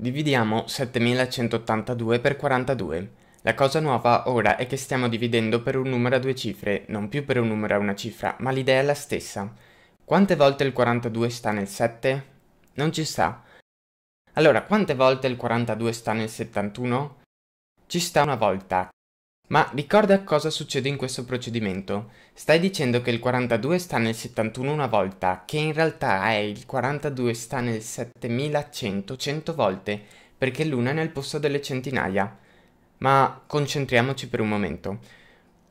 Dividiamo 7182 per 42. La cosa nuova ora è che stiamo dividendo per un numero a due cifre, non più per un numero a una cifra, ma l'idea è la stessa. Quante volte il 42 sta nel 7? Non ci sta. Allora, quante volte il 42 sta nel 71? Ci sta una volta. Ma ricorda cosa succede in questo procedimento. Stai dicendo che il 42 sta nel 71 una volta, che in realtà è il 42 sta nel 7100 100 volte, perché l'una è nel posto delle centinaia. Ma concentriamoci per un momento.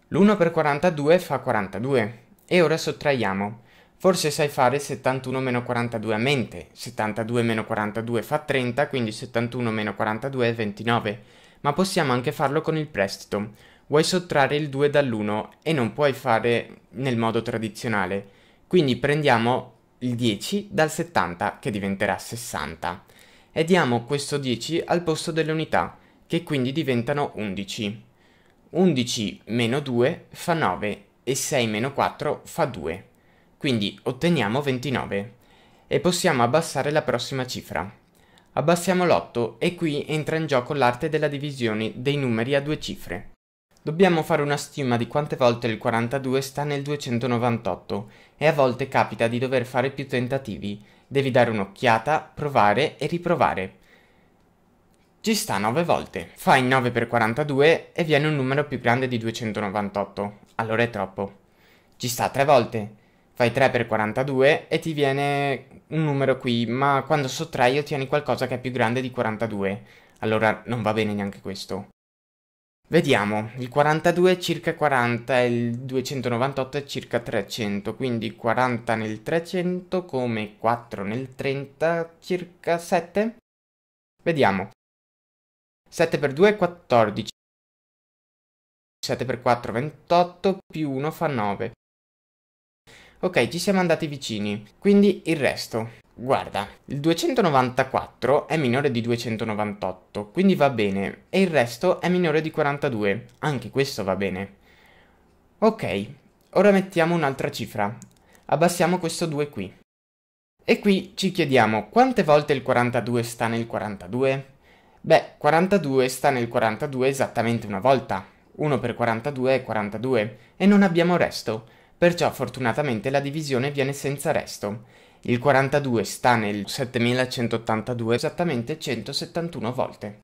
L'1 per 42 fa 42, e ora sottraiamo. Forse sai fare 71 meno 42 a mente, 72 meno 42 fa 30, quindi 71 meno 42 è 29 ma possiamo anche farlo con il prestito. Vuoi sottrarre il 2 dall'1 e non puoi fare nel modo tradizionale. Quindi prendiamo il 10 dal 70 che diventerà 60 e diamo questo 10 al posto delle unità che quindi diventano 11. 11 meno 2 fa 9 e 6 meno 4 fa 2. Quindi otteniamo 29 e possiamo abbassare la prossima cifra. Abbassiamo l'8 e qui entra in gioco l'arte della divisione dei numeri a due cifre. Dobbiamo fare una stima di quante volte il 42 sta nel 298 e a volte capita di dover fare più tentativi. Devi dare un'occhiata, provare e riprovare. Ci sta 9 volte. Fai 9 per 42 e viene un numero più grande di 298. Allora è troppo. Ci sta 3 volte fai 3 per 42 e ti viene un numero qui, ma quando sottrai ottieni qualcosa che è più grande di 42. Allora non va bene neanche questo. Vediamo, il 42 è circa 40 e il 298 è circa 300, quindi 40 nel 300 come 4 nel 30, circa 7? Vediamo. 7 per 2 è 14, 7 per 4 è 28, più 1 fa 9, Ok, ci siamo andati vicini. Quindi il resto. Guarda, il 294 è minore di 298, quindi va bene, e il resto è minore di 42, anche questo va bene. Ok, ora mettiamo un'altra cifra. Abbassiamo questo 2 qui. E qui ci chiediamo quante volte il 42 sta nel 42? Beh, 42 sta nel 42 esattamente una volta. 1 per 42 è 42 e non abbiamo resto perciò fortunatamente la divisione viene senza resto. Il 42 sta nel 7182 esattamente 171 volte.